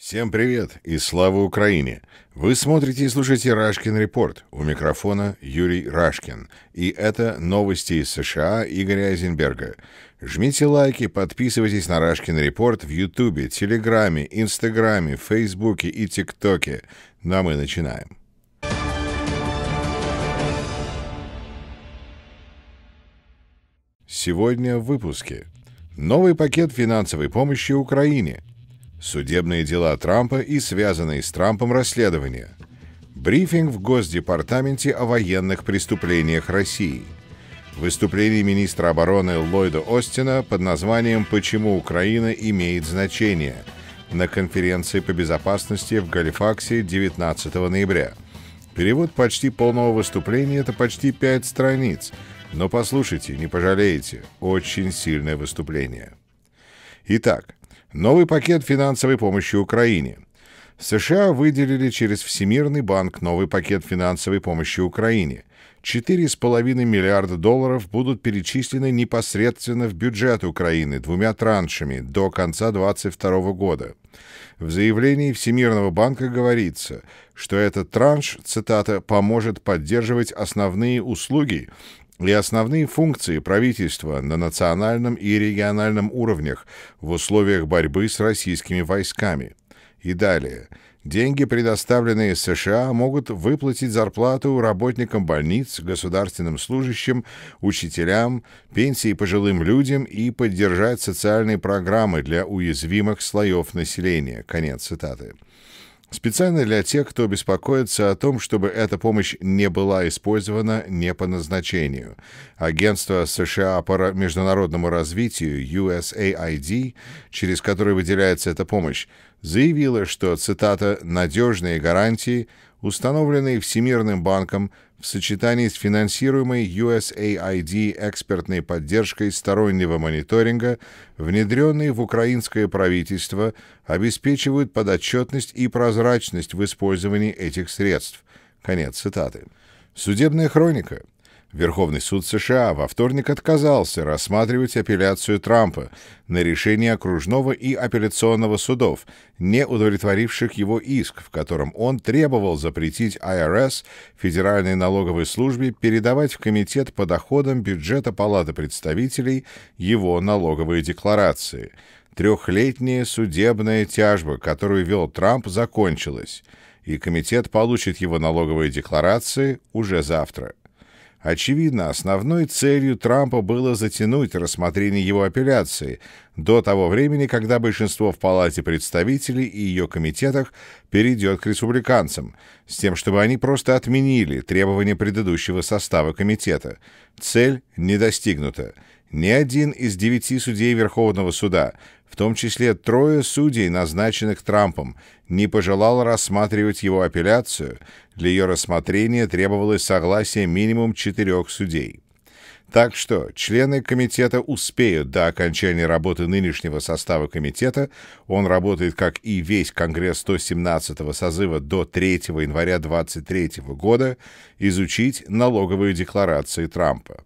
Всем привет и слава Украине! Вы смотрите и слушаете «Рашкин Репорт». У микрофона Юрий Рашкин. И это новости из США Игоря Айзенберга. Жмите лайки, подписывайтесь на «Рашкин Репорт» в Ютубе, Телеграме, Инстаграме, Фейсбуке и ТикТоке. Ну а мы начинаем. Сегодня в выпуске. Новый пакет финансовой помощи Украине – Судебные дела Трампа и связанные с Трампом расследования. Брифинг в Госдепартаменте о военных преступлениях России. Выступление министра обороны Ллойда Остина под названием «Почему Украина имеет значение» на конференции по безопасности в Галифаксе 19 ноября. Перевод почти полного выступления – это почти пять страниц, но послушайте, не пожалеете, очень сильное выступление. Итак, Новый пакет финансовой помощи Украине. США выделили через Всемирный банк новый пакет финансовой помощи Украине. 4,5 миллиарда долларов будут перечислены непосредственно в бюджет Украины двумя траншами до конца 2022 года. В заявлении Всемирного банка говорится, что этот транш, цитата, «поможет поддерживать основные услуги, и основные функции правительства на национальном и региональном уровнях в условиях борьбы с российскими войсками. И далее. Деньги, предоставленные США, могут выплатить зарплату работникам больниц, государственным служащим, учителям, пенсии пожилым людям и поддержать социальные программы для уязвимых слоев населения. Конец цитаты. Специально для тех, кто беспокоится о том, чтобы эта помощь не была использована не по назначению. Агентство США по международному развитию USAID, через которое выделяется эта помощь, заявило, что, цитата, «надежные гарантии, установленные Всемирным банком, в сочетании с финансируемой USAID экспертной поддержкой стороннего мониторинга, внедренные в украинское правительство, обеспечивают подотчетность и прозрачность в использовании этих средств. Конец цитаты. Судебная хроника – Верховный суд США во вторник отказался рассматривать апелляцию Трампа на решение окружного и апелляционного судов, не удовлетворивших его иск, в котором он требовал запретить IRS, Федеральной налоговой службе, передавать в Комитет по доходам бюджета Палаты представителей его налоговые декларации. Трехлетняя судебная тяжба, которую вел Трамп, закончилась, и комитет получит его налоговые декларации уже завтра. Очевидно, основной целью Трампа было затянуть рассмотрение его апелляции до того времени, когда большинство в Палате представителей и ее комитетах перейдет к республиканцам, с тем, чтобы они просто отменили требования предыдущего состава комитета. Цель не достигнута. Ни один из девяти судей Верховного суда, в том числе трое судей, назначенных Трампом, не пожелал рассматривать его апелляцию. Для ее рассмотрения требовалось согласие минимум четырех судей. Так что члены комитета успеют до окончания работы нынешнего состава комитета. Он работает, как и весь Конгресс 117-го созыва до 3 января 2023 года, изучить налоговые декларации Трампа.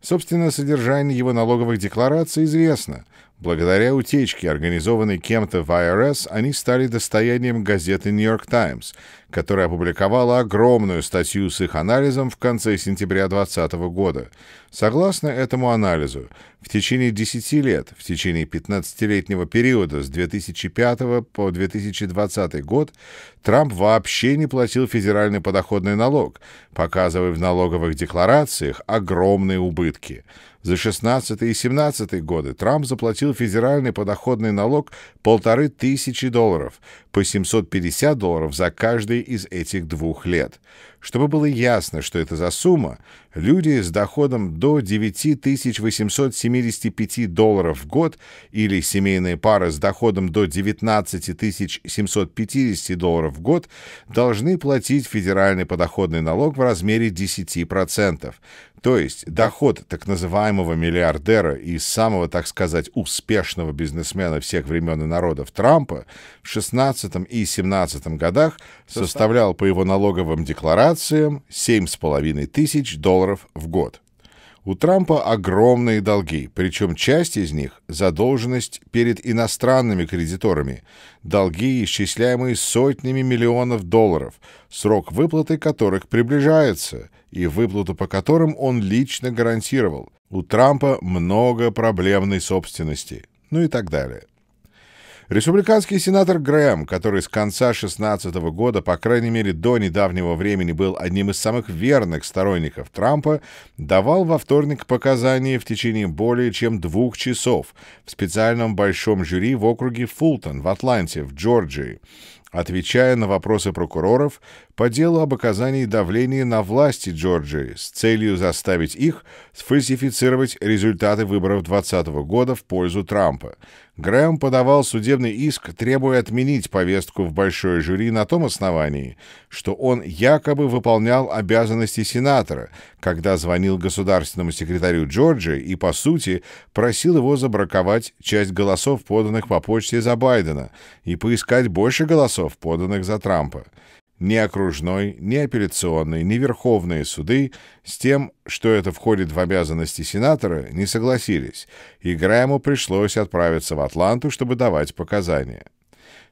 Собственно, содержание его налоговых деклараций известно. Благодаря утечке, организованной кем-то в IRS, они стали достоянием газеты New York Times, которая опубликовала огромную статью с их анализом в конце сентября 2020 года. Согласно этому анализу, в течение 10 лет, в течение 15-летнего периода с 2005 по 2020 год, Трамп вообще не платил федеральный подоходный налог, показывая в налоговых декларациях огромные убытки – за 16 и 17 годы Трамп заплатил федеральный подоходный налог полторы тысячи долларов, по 750 долларов за каждый из этих двух лет. Чтобы было ясно, что это за сумма, люди с доходом до 9875 долларов в год или семейные пары с доходом до 19750 долларов в год должны платить федеральный подоходный налог в размере 10%. То есть доход так называемого миллиардера и самого, так сказать, успешного бизнесмена всех времен и народов Трампа в 16 и 17 годах составлял по его налоговым декларациям 7,5 тысяч долларов в год. У Трампа огромные долги, причем часть из них – задолженность перед иностранными кредиторами, долги, исчисляемые сотнями миллионов долларов, срок выплаты которых приближается – и выплату по которым он лично гарантировал. У Трампа много проблемной собственности, ну и так далее. Республиканский сенатор Грэм, который с конца 2016 года, по крайней мере до недавнего времени, был одним из самых верных сторонников Трампа, давал во вторник показания в течение более чем двух часов в специальном большом жюри в округе Фултон в Атланте, в Джорджии, отвечая на вопросы прокуроров, по делу об оказании давления на власти Джорджии с целью заставить их сфальсифицировать результаты выборов 2020 года в пользу Трампа. Грэм подавал судебный иск, требуя отменить повестку в большое жюри на том основании, что он якобы выполнял обязанности сенатора, когда звонил государственному секретарю Джорджии и, по сути, просил его забраковать часть голосов, поданных по почте за Байдена, и поискать больше голосов, поданных за Трампа ни окружной, ни апелляционный, ни верховные суды с тем, что это входит в обязанности сенатора, не согласились, и Грэму пришлось отправиться в Атланту, чтобы давать показания.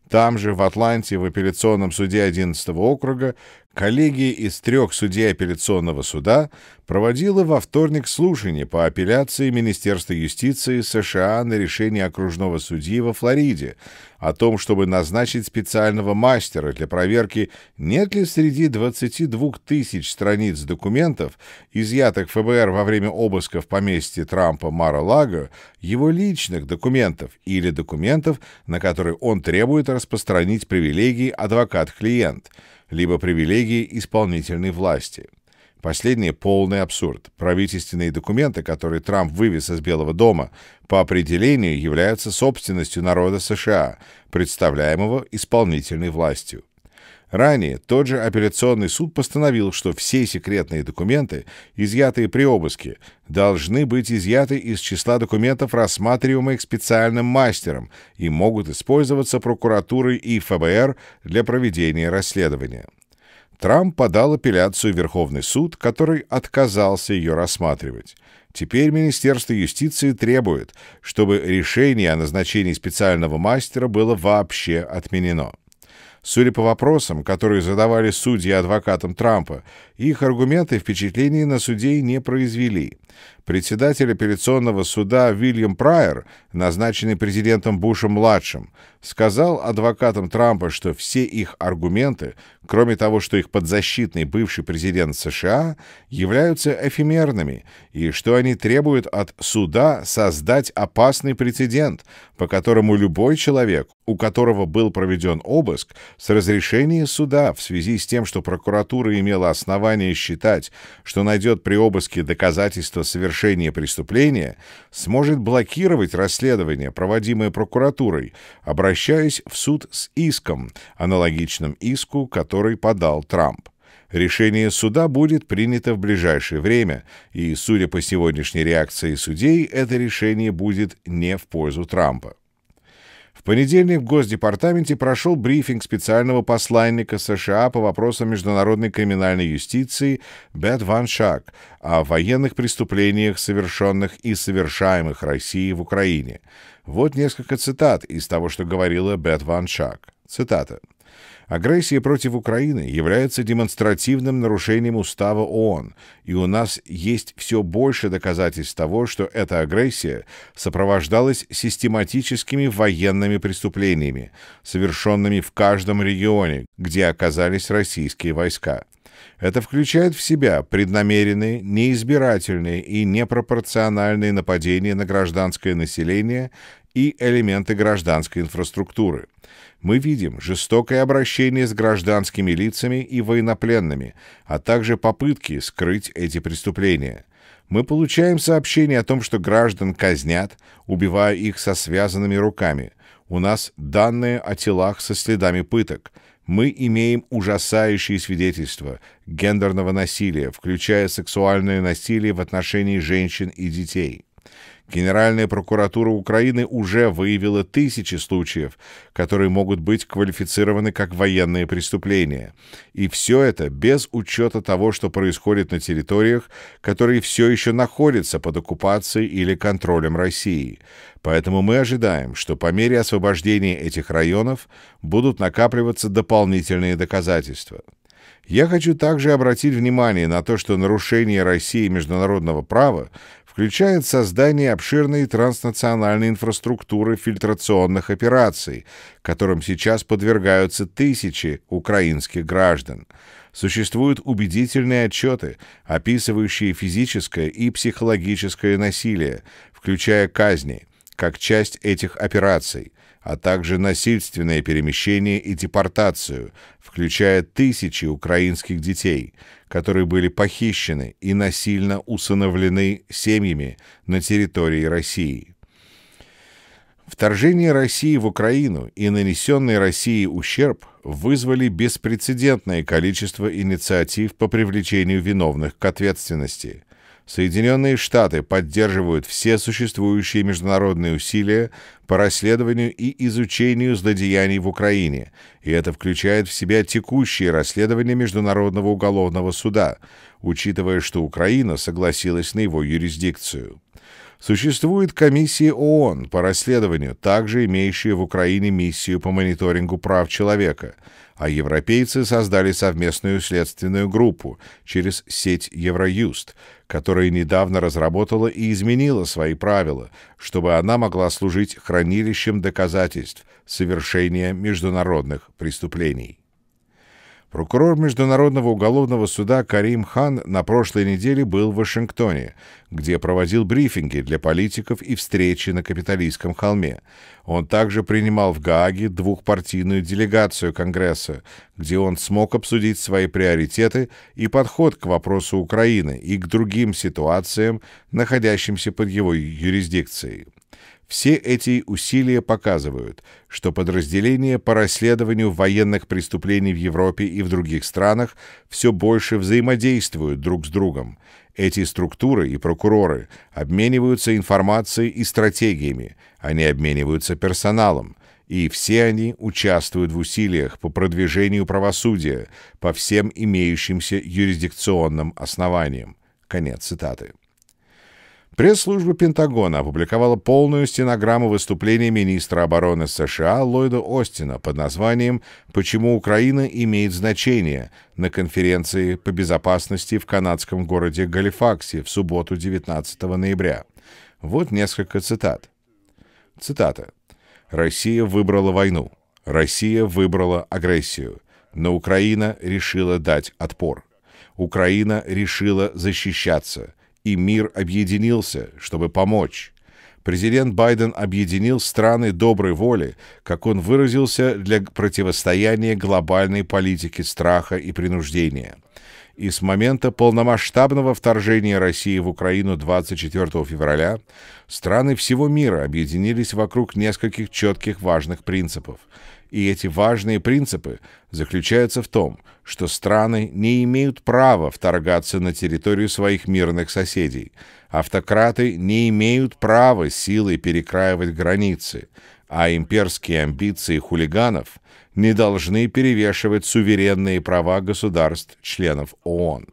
Там же, в Атланте, в апелляционном суде 11 округа, Коллегия из трех судей апелляционного суда проводила во вторник слушание по апелляции Министерства юстиции США на решение окружного судьи во Флориде о том, чтобы назначить специального мастера для проверки, нет ли среди 22 тысяч страниц документов, изъятых ФБР во время обыска в поместье Трампа Мара-Лаго, его личных документов или документов, на которые он требует распространить привилегии адвокат-клиент – либо привилегии исполнительной власти. Последний – полный абсурд. Правительственные документы, которые Трамп вывез из Белого дома, по определению являются собственностью народа США, представляемого исполнительной властью. Ранее тот же апелляционный суд постановил, что все секретные документы, изъятые при обыске, должны быть изъяты из числа документов, рассматриваемых специальным мастером, и могут использоваться прокуратурой и ФБР для проведения расследования. Трамп подал апелляцию в Верховный суд, который отказался ее рассматривать. Теперь Министерство юстиции требует, чтобы решение о назначении специального мастера было вообще отменено. Судя по вопросам, которые задавали судьи адвокатам Трампа, их аргументы впечатлений на судей не произвели председатель апелляционного суда Вильям Прайер, назначенный президентом Бушем-младшим, сказал адвокатам Трампа, что все их аргументы, кроме того, что их подзащитный бывший президент США, являются эфемерными, и что они требуют от суда создать опасный прецедент, по которому любой человек, у которого был проведен обыск, с разрешения суда в связи с тем, что прокуратура имела основание считать, что найдет при обыске доказательства совершения совершении преступления сможет блокировать расследование, проводимое прокуратурой, обращаясь в суд с иском, аналогичным иску, который подал Трамп. Решение суда будет принято в ближайшее время, и, судя по сегодняшней реакции судей, это решение будет не в пользу Трампа понедельник в Госдепартаменте прошел брифинг специального посланника США по вопросам международной криминальной юстиции Бет Ван Шак о военных преступлениях, совершенных и совершаемых Россией в Украине. Вот несколько цитат из того, что говорила Бет Ван Шак. Цитата. Агрессия против Украины является демонстративным нарушением устава ООН, и у нас есть все больше доказательств того, что эта агрессия сопровождалась систематическими военными преступлениями, совершенными в каждом регионе, где оказались российские войска. Это включает в себя преднамеренные, неизбирательные и непропорциональные нападения на гражданское население и элементы гражданской инфраструктуры – мы видим жестокое обращение с гражданскими лицами и военнопленными, а также попытки скрыть эти преступления. Мы получаем сообщения о том, что граждан казнят, убивая их со связанными руками. У нас данные о телах со следами пыток. Мы имеем ужасающие свидетельства гендерного насилия, включая сексуальное насилие в отношении женщин и детей. Генеральная прокуратура Украины уже выявила тысячи случаев, которые могут быть квалифицированы как военные преступления. И все это без учета того, что происходит на территориях, которые все еще находятся под оккупацией или контролем России. Поэтому мы ожидаем, что по мере освобождения этих районов будут накапливаться дополнительные доказательства. Я хочу также обратить внимание на то, что нарушение России международного права включает создание обширной транснациональной инфраструктуры фильтрационных операций, которым сейчас подвергаются тысячи украинских граждан. Существуют убедительные отчеты, описывающие физическое и психологическое насилие, включая казни, как часть этих операций а также насильственное перемещение и депортацию, включая тысячи украинских детей, которые были похищены и насильно усыновлены семьями на территории России. Вторжение России в Украину и нанесенный России ущерб вызвали беспрецедентное количество инициатив по привлечению виновных к ответственности – Соединенные Штаты поддерживают все существующие международные усилия по расследованию и изучению злодеяний в Украине, и это включает в себя текущие расследования Международного уголовного суда, учитывая, что Украина согласилась на его юрисдикцию. Существует комиссия ООН по расследованию, также имеющая в Украине миссию по мониторингу прав человека, а европейцы создали совместную следственную группу через сеть Евроюст, которая недавно разработала и изменила свои правила, чтобы она могла служить хранилищем доказательств совершения международных преступлений. Прокурор Международного уголовного суда Карим Хан на прошлой неделе был в Вашингтоне, где проводил брифинги для политиков и встречи на Капитолийском холме. Он также принимал в Гааге двухпартийную делегацию Конгресса, где он смог обсудить свои приоритеты и подход к вопросу Украины и к другим ситуациям, находящимся под его юрисдикцией. Все эти усилия показывают, что подразделения по расследованию военных преступлений в Европе и в других странах все больше взаимодействуют друг с другом. Эти структуры и прокуроры обмениваются информацией и стратегиями, они обмениваются персоналом, и все они участвуют в усилиях по продвижению правосудия по всем имеющимся юрисдикционным основаниям. Конец цитаты. Пресс-служба Пентагона опубликовала полную стенограмму выступления министра обороны США Ллойда Остина под названием «Почему Украина имеет значение» на конференции по безопасности в канадском городе Галифаксе в субботу 19 ноября. Вот несколько цитат. Цитата. «Россия выбрала войну. Россия выбрала агрессию. Но Украина решила дать отпор. Украина решила защищаться и мир объединился, чтобы помочь. Президент Байден объединил страны доброй воли, как он выразился, для противостояния глобальной политике страха и принуждения. И с момента полномасштабного вторжения России в Украину 24 февраля страны всего мира объединились вокруг нескольких четких важных принципов – и эти важные принципы заключаются в том, что страны не имеют права вторгаться на территорию своих мирных соседей. Автократы не имеют права силой перекраивать границы, а имперские амбиции хулиганов не должны перевешивать суверенные права государств-членов ООН.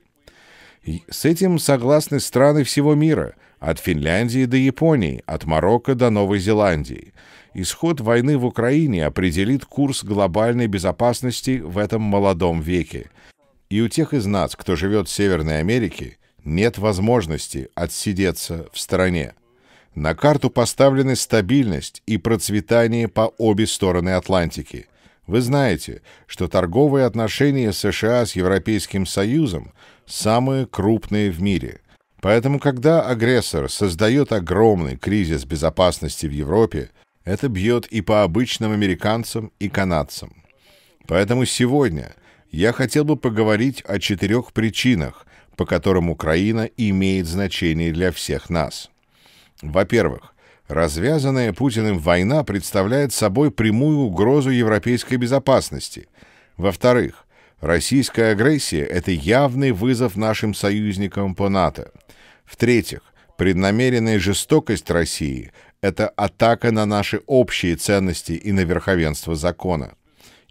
С этим согласны страны всего мира, от Финляндии до Японии, от Марокко до Новой Зеландии – исход войны в Украине определит курс глобальной безопасности в этом молодом веке. И у тех из нас, кто живет в Северной Америке, нет возможности отсидеться в стране. На карту поставлены стабильность и процветание по обе стороны Атлантики. Вы знаете, что торговые отношения США с Европейским Союзом самые крупные в мире. Поэтому, когда агрессор создает огромный кризис безопасности в Европе, это бьет и по обычным американцам и канадцам. Поэтому сегодня я хотел бы поговорить о четырех причинах, по которым Украина имеет значение для всех нас. Во-первых, развязанная Путиным война представляет собой прямую угрозу европейской безопасности. Во-вторых, российская агрессия – это явный вызов нашим союзникам по НАТО. В-третьих, преднамеренная жестокость России это атака на наши общие ценности и на верховенство закона.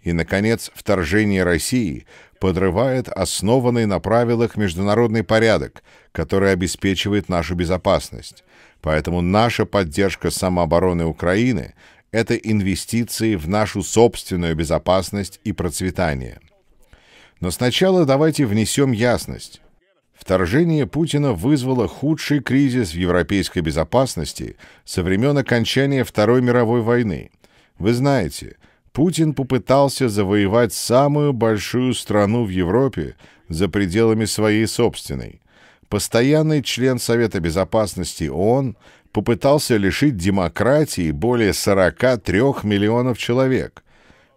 И, наконец, вторжение России подрывает основанный на правилах международный порядок, который обеспечивает нашу безопасность. Поэтому наша поддержка самообороны Украины – это инвестиции в нашу собственную безопасность и процветание. Но сначала давайте внесем ясность. Вторжение Путина вызвало худший кризис в европейской безопасности со времен окончания Второй мировой войны. Вы знаете, Путин попытался завоевать самую большую страну в Европе за пределами своей собственной. Постоянный член Совета Безопасности ООН попытался лишить демократии более 43 миллионов человек.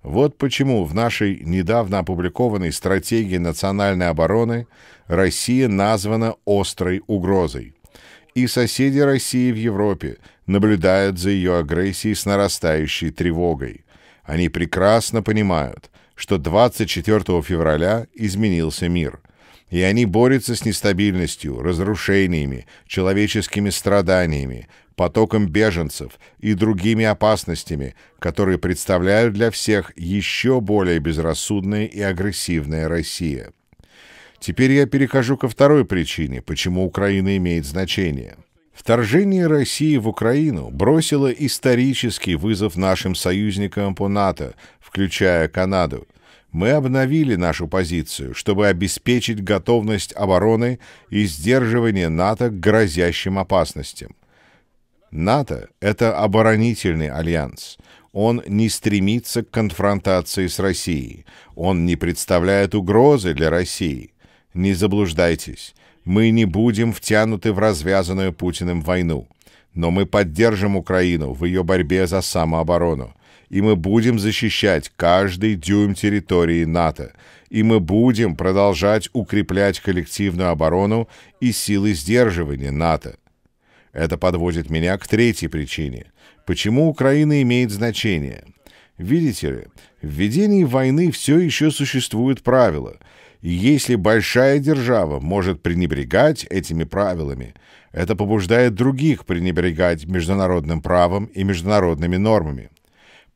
Вот почему в нашей недавно опубликованной стратегии национальной обороны Россия названа острой угрозой. И соседи России в Европе наблюдают за ее агрессией с нарастающей тревогой. Они прекрасно понимают, что 24 февраля изменился мир и они борются с нестабильностью, разрушениями, человеческими страданиями, потоком беженцев и другими опасностями, которые представляют для всех еще более безрассудная и агрессивная Россия. Теперь я перехожу ко второй причине, почему Украина имеет значение. Вторжение России в Украину бросило исторический вызов нашим союзникам по НАТО, включая Канаду – мы обновили нашу позицию, чтобы обеспечить готовность обороны и сдерживание НАТО к грозящим опасностям. НАТО – это оборонительный альянс. Он не стремится к конфронтации с Россией. Он не представляет угрозы для России. Не заблуждайтесь, мы не будем втянуты в развязанную Путиным войну. Но мы поддержим Украину в ее борьбе за самооборону и мы будем защищать каждый дюйм территории НАТО, и мы будем продолжать укреплять коллективную оборону и силы сдерживания НАТО. Это подводит меня к третьей причине. Почему Украина имеет значение? Видите ли, в ведении войны все еще существуют правила, если большая держава может пренебрегать этими правилами, это побуждает других пренебрегать международным правом и международными нормами.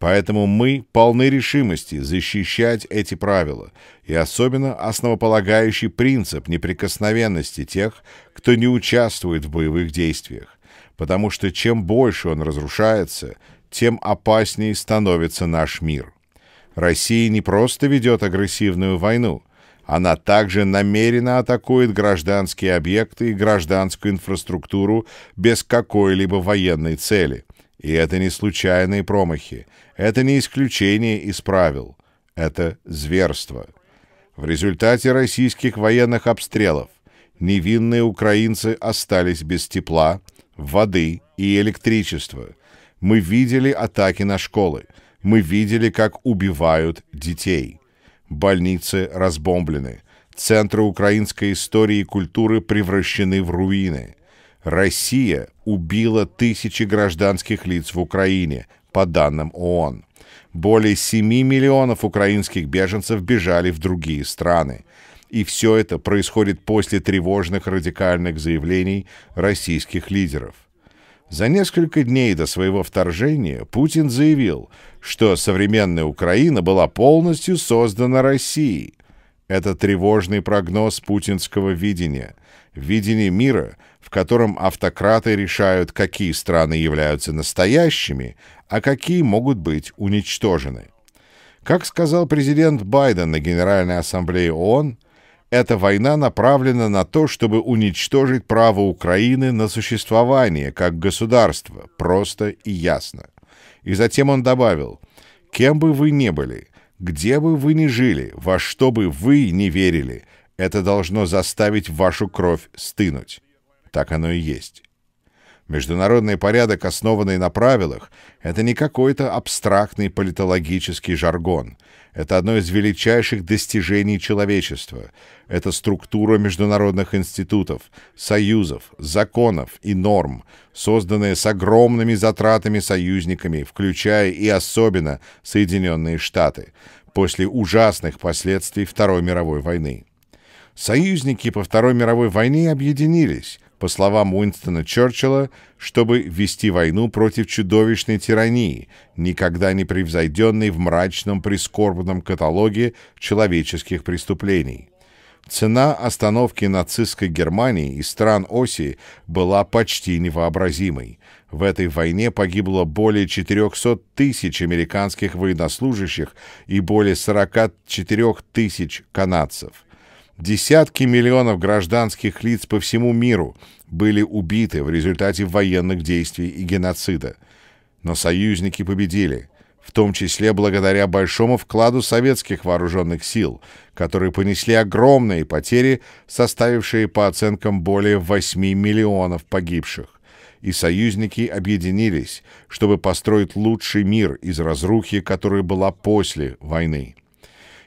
Поэтому мы полны решимости защищать эти правила и особенно основополагающий принцип неприкосновенности тех, кто не участвует в боевых действиях, потому что чем больше он разрушается, тем опаснее становится наш мир. Россия не просто ведет агрессивную войну, она также намеренно атакует гражданские объекты и гражданскую инфраструктуру без какой-либо военной цели – и это не случайные промахи. Это не исключение из правил. Это зверство. В результате российских военных обстрелов невинные украинцы остались без тепла, воды и электричества. Мы видели атаки на школы. Мы видели, как убивают детей. Больницы разбомблены. Центры украинской истории и культуры превращены в руины. Россия убила тысячи гражданских лиц в Украине, по данным ООН. Более 7 миллионов украинских беженцев бежали в другие страны. И все это происходит после тревожных радикальных заявлений российских лидеров. За несколько дней до своего вторжения Путин заявил, что современная Украина была полностью создана Россией. Это тревожный прогноз путинского видения, видения мира – в котором автократы решают, какие страны являются настоящими, а какие могут быть уничтожены. Как сказал президент Байден на Генеральной Ассамблее ООН, эта война направлена на то, чтобы уничтожить право Украины на существование как государства, просто и ясно. И затем он добавил, кем бы вы ни были, где бы вы ни жили, во что бы вы ни верили, это должно заставить вашу кровь стынуть. Так оно и есть. Международный порядок, основанный на правилах, это не какой-то абстрактный политологический жаргон. Это одно из величайших достижений человечества. Это структура международных институтов, союзов, законов и норм, созданная с огромными затратами союзниками, включая и особенно Соединенные Штаты, после ужасных последствий Второй мировой войны. Союзники по Второй мировой войне объединились, по словам Уинстона Черчилла, чтобы вести войну против чудовищной тирании, никогда не превзойденной в мрачном прискорбном каталоге человеческих преступлений. Цена остановки нацистской Германии и стран Оси была почти невообразимой. В этой войне погибло более 400 тысяч американских военнослужащих и более 44 тысяч канадцев – Десятки миллионов гражданских лиц по всему миру были убиты в результате военных действий и геноцида. Но союзники победили, в том числе благодаря большому вкладу советских вооруженных сил, которые понесли огромные потери, составившие по оценкам более 8 миллионов погибших. И союзники объединились, чтобы построить лучший мир из разрухи, которая была после войны.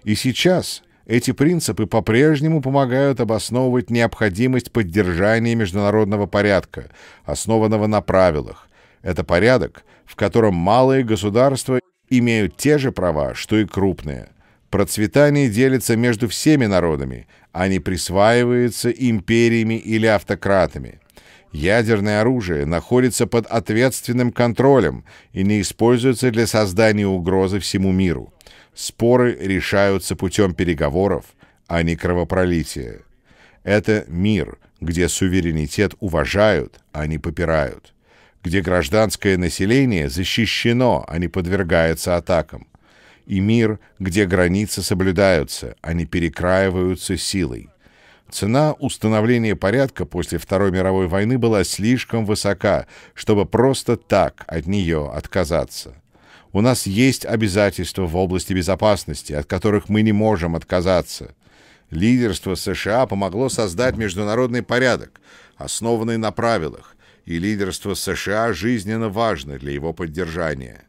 И сейчас – эти принципы по-прежнему помогают обосновывать необходимость поддержания международного порядка, основанного на правилах. Это порядок, в котором малые государства имеют те же права, что и крупные. Процветание делится между всеми народами, а не присваивается империями или автократами. Ядерное оружие находится под ответственным контролем и не используется для создания угрозы всему миру. Споры решаются путем переговоров, а не кровопролития. Это мир, где суверенитет уважают, а не попирают, где гражданское население защищено, а не подвергается атакам, и мир, где границы соблюдаются, а не перекраиваются силой. Цена установления порядка после Второй мировой войны была слишком высока, чтобы просто так от нее отказаться. У нас есть обязательства в области безопасности, от которых мы не можем отказаться. Лидерство США помогло создать международный порядок, основанный на правилах, и лидерство США жизненно важно для его поддержания.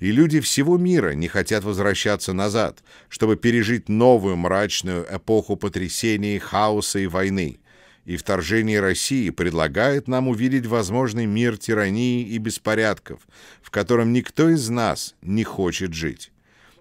И люди всего мира не хотят возвращаться назад, чтобы пережить новую мрачную эпоху потрясений, хаоса и войны – и вторжении России предлагает нам увидеть возможный мир тирании и беспорядков, в котором никто из нас не хочет жить.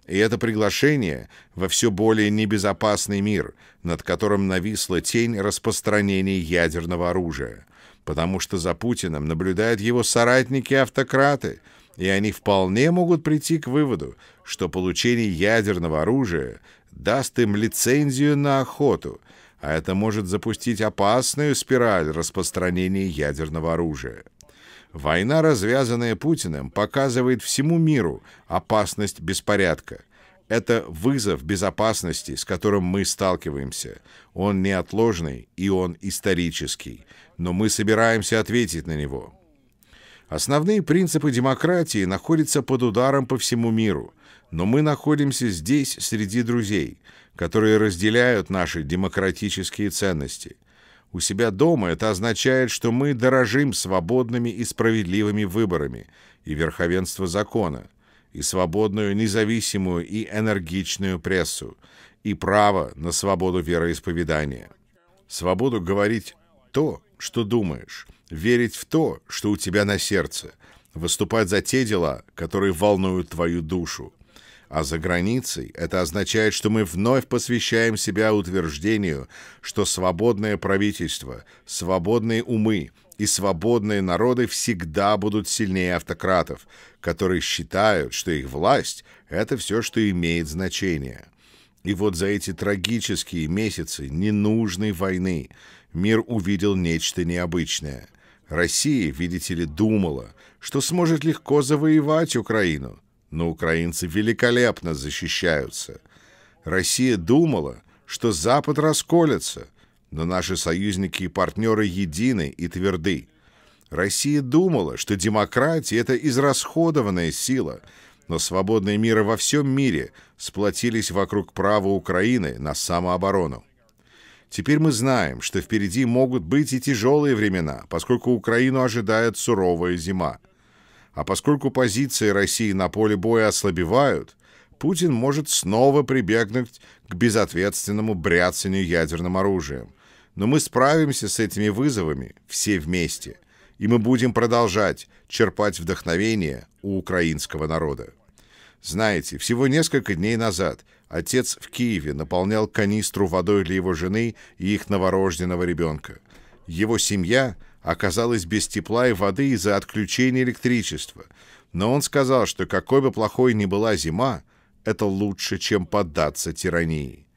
И это приглашение во все более небезопасный мир, над которым нависла тень распространения ядерного оружия. Потому что за Путиным наблюдают его соратники-автократы, и они вполне могут прийти к выводу, что получение ядерного оружия даст им лицензию на охоту – а это может запустить опасную спираль распространения ядерного оружия. Война, развязанная Путиным, показывает всему миру опасность беспорядка. Это вызов безопасности, с которым мы сталкиваемся. Он неотложный и он исторический, но мы собираемся ответить на него. Основные принципы демократии находятся под ударом по всему миру, но мы находимся здесь среди друзей – которые разделяют наши демократические ценности. У себя дома это означает, что мы дорожим свободными и справедливыми выборами и верховенство закона, и свободную, независимую и энергичную прессу, и право на свободу вероисповедания. Свободу говорить то, что думаешь, верить в то, что у тебя на сердце, выступать за те дела, которые волнуют твою душу. А за границей это означает, что мы вновь посвящаем себя утверждению, что свободное правительство, свободные умы и свободные народы всегда будут сильнее автократов, которые считают, что их власть — это все, что имеет значение. И вот за эти трагические месяцы ненужной войны мир увидел нечто необычное. Россия, видите ли, думала, что сможет легко завоевать Украину — но украинцы великолепно защищаются. Россия думала, что Запад расколется, но наши союзники и партнеры едины и тверды. Россия думала, что демократия — это израсходованная сила, но свободные миры во всем мире сплотились вокруг права Украины на самооборону. Теперь мы знаем, что впереди могут быть и тяжелые времена, поскольку Украину ожидает суровая зима. А поскольку позиции России на поле боя ослабевают, Путин может снова прибегнуть к безответственному бряцанию ядерным оружием. Но мы справимся с этими вызовами все вместе, и мы будем продолжать черпать вдохновение у украинского народа. Знаете, всего несколько дней назад отец в Киеве наполнял канистру водой для его жены и их новорожденного ребенка. Его семья – оказалась без тепла и воды из-за отключения электричества. Но он сказал, что какой бы плохой ни была зима, это лучше, чем поддаться тирании.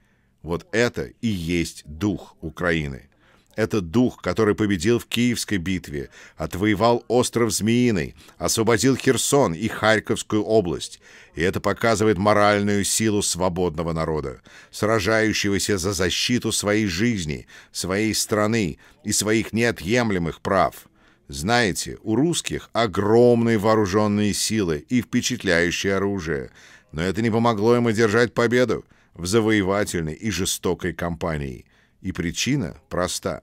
Вот это и есть дух Украины. Это дух, который победил в Киевской битве, отвоевал остров Змеиный, освободил Херсон и Харьковскую область. И это показывает моральную силу свободного народа, сражающегося за защиту своей жизни, своей страны и своих неотъемлемых прав. Знаете, у русских огромные вооруженные силы и впечатляющее оружие, но это не помогло им одержать победу в завоевательной и жестокой кампании – и причина проста.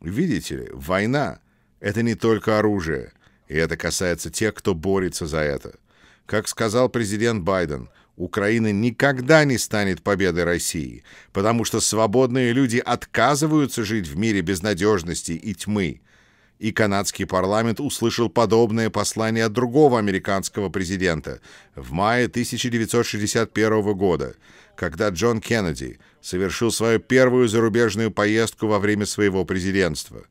Видите ли, война — это не только оружие, и это касается тех, кто борется за это. Как сказал президент Байден, Украина никогда не станет победой России, потому что свободные люди отказываются жить в мире безнадежности и тьмы и канадский парламент услышал подобное послание от другого американского президента в мае 1961 года, когда Джон Кеннеди совершил свою первую зарубежную поездку во время своего президентства.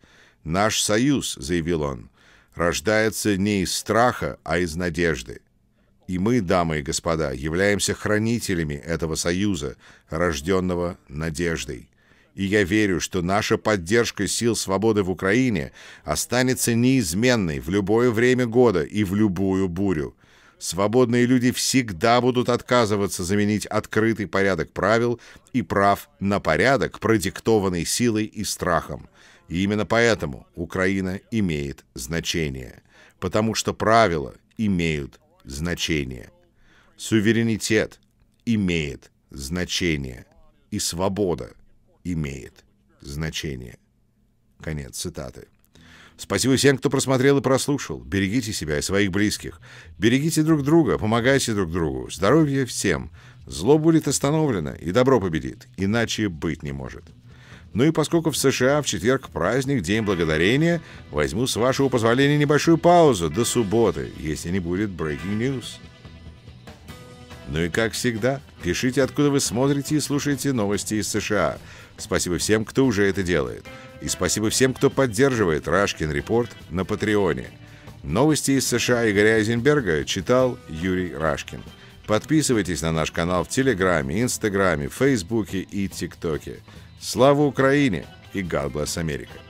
«Наш союз», — заявил он, — «рождается не из страха, а из надежды». И мы, дамы и господа, являемся хранителями этого союза, рожденного надеждой и я верю, что наша поддержка сил свободы в Украине останется неизменной в любое время года и в любую бурю. Свободные люди всегда будут отказываться заменить открытый порядок правил и прав на порядок, продиктованный силой и страхом. И именно поэтому Украина имеет значение. Потому что правила имеют значение. Суверенитет имеет значение. И свобода – имеет значение. Конец цитаты. Спасибо всем, кто просмотрел и прослушал. Берегите себя и своих близких. Берегите друг друга, помогайте друг другу. Здоровья всем. Зло будет остановлено, и добро победит. Иначе быть не может. Ну и поскольку в США в четверг праздник, День Благодарения, возьму с вашего позволения небольшую паузу до субботы, если не будет breaking news. Ну и как всегда, пишите, откуда вы смотрите и слушаете новости из США – Спасибо всем, кто уже это делает. И спасибо всем, кто поддерживает «Рашкин Репорт» на Патреоне. Новости из США Игоря Айзенберга читал Юрий Рашкин. Подписывайтесь на наш канал в Телеграме, Инстаграме, Фейсбуке и ТикТоке. Слава Украине и God bless America!